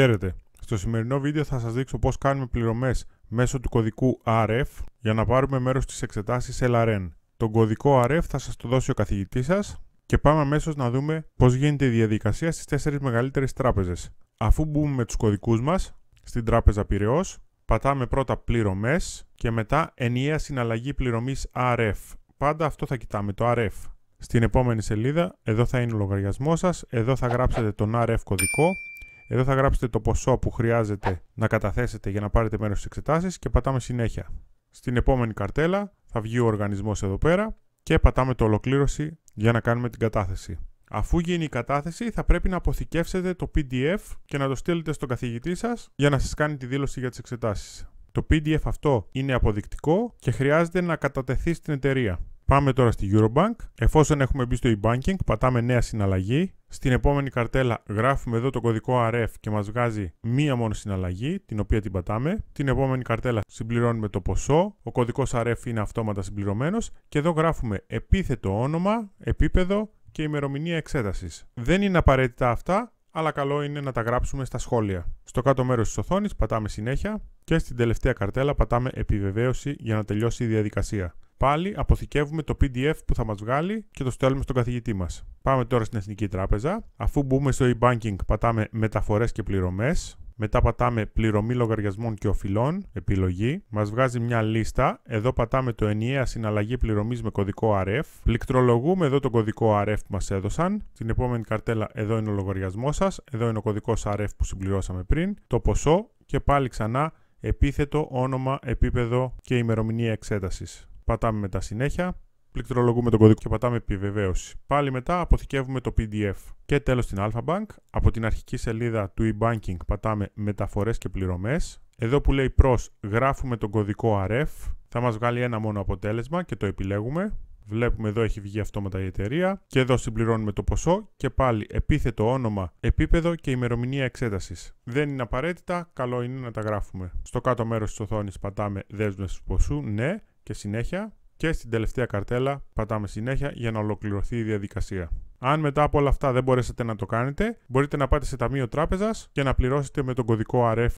Χαίρετε. Στο σημερινό βίντεο θα σας δείξω πώς κάνουμε πληρωμές μέσω του κωδικού RF για να πάρουμε μέρος στις εξετάσεις LRN. Τον κωδικό RF θα σας το δώσει ο καθηγητής σας και πάμε αμέσως να δούμε πώς γίνεται η διαδικασία στις τέσσερις μεγαλύτερες τράπεζες. Αφού μπούμε με τους κωδικούς μας στην τράπεζα Πυραιός, πατάμε πρώτα πληρωμές και μετά ενιαία συναλλαγή πληρωμής RF. Πάντα αυτό θα κοιτάμε, το RF. Στην επόμενη σελίδα, εδώ θα είναι ο λογαριασμός σας, εδώ θα γράψετε τον RF κωδικό εδώ θα γράψετε το ποσό που χρειάζεται να καταθέσετε για να πάρετε μέρος στις εξετάσεις και πατάμε συνέχεια. Στην επόμενη καρτέλα θα βγει ο οργανισμός εδώ πέρα και πατάμε το ολοκλήρωση για να κάνουμε την κατάθεση. Αφού γίνει η κατάθεση θα πρέπει να αποθηκεύσετε το PDF και να το στείλετε στον καθηγητή σας για να σας κάνει τη δήλωση για τις εξετάσεις. Το PDF αυτό είναι αποδεικτικό και χρειάζεται να κατατεθεί στην εταιρεία. Πάμε τώρα στη Eurobank. Εφόσον έχουμε μπει στο e-banking, πατάμε νέα συναλλαγή. Στην επόμενη καρτέλα γράφουμε εδώ το κωδικό RF και μας βγάζει μία μόνο συναλλαγή, την οποία την πατάμε. Την επόμενη καρτέλα συμπληρώνουμε το ποσό, ο κωδικός RF είναι αυτόματα συμπληρωμένος και εδώ γράφουμε επίθετο όνομα, επίπεδο και ημερομηνία εξέτασης. Δεν είναι απαραίτητα αυτά, αλλά καλό είναι να τα γράψουμε στα σχόλια. Στο κάτω μέρος της οθόνης πατάμε συνέχεια και στην τελευταία καρτέλα πατάμε επιβεβαίωση για να τελειώσει η διαδικασία. Πάλι αποθηκεύουμε το PDF που θα μας βγάλει και το στέλνουμε στον καθηγητή μας. Πάμε τώρα στην Εθνική Τράπεζα. Αφού μπούμε στο e-banking πατάμε μεταφορές και πληρωμές, Μετά πατάμε πληρωμή λογαριασμών και οφειλών, επιλογή. μας βγάζει μια λίστα. Εδώ πατάμε το ενιαία συναλλαγή πληρωμής με κωδικό RF. Πληκτρολογούμε εδώ τον κωδικό RF που μας έδωσαν. Στην επόμενη καρτέλα εδώ είναι ο λογαριασμός σας, Εδώ είναι ο κωδικός RF που συμπληρώσαμε πριν. Το ποσό και πάλι ξανά επίθετο, όνομα, επίπεδο και ημερομηνία εξέτασης. Πατάμε μετά συνέχεια. Πληκτρολογούμε τον κωδικό και πατάμε επιβεβαίωση. Πάλι μετά αποθηκεύουμε το PDF. Και τέλος την Bank, Από την αρχική σελίδα του e-banking πατάμε μεταφορές και πληρωμές. Εδώ που λέει προς γράφουμε τον κωδικό RF. Θα μας βγάλει ένα μόνο αποτέλεσμα και το επιλέγουμε. Βλέπουμε εδώ έχει βγει αυτόματα η εταιρεία και εδώ συμπληρώνουμε το ποσό και πάλι επίθετο όνομα, επίπεδο και ημερομηνία εξέτασης. Δεν είναι απαραίτητα, καλό είναι να τα γράφουμε. Στο κάτω μέρος της οθόνης πατάμε δέσμευση ποσού, ναι και συνέχεια και στην τελευταία καρτέλα πατάμε συνέχεια για να ολοκληρωθεί η διαδικασία. Αν μετά από όλα αυτά δεν μπορέσετε να το κάνετε, μπορείτε να πάτε σε ταμείο τράπεζας και να πληρώσετε με τον κωδικό RF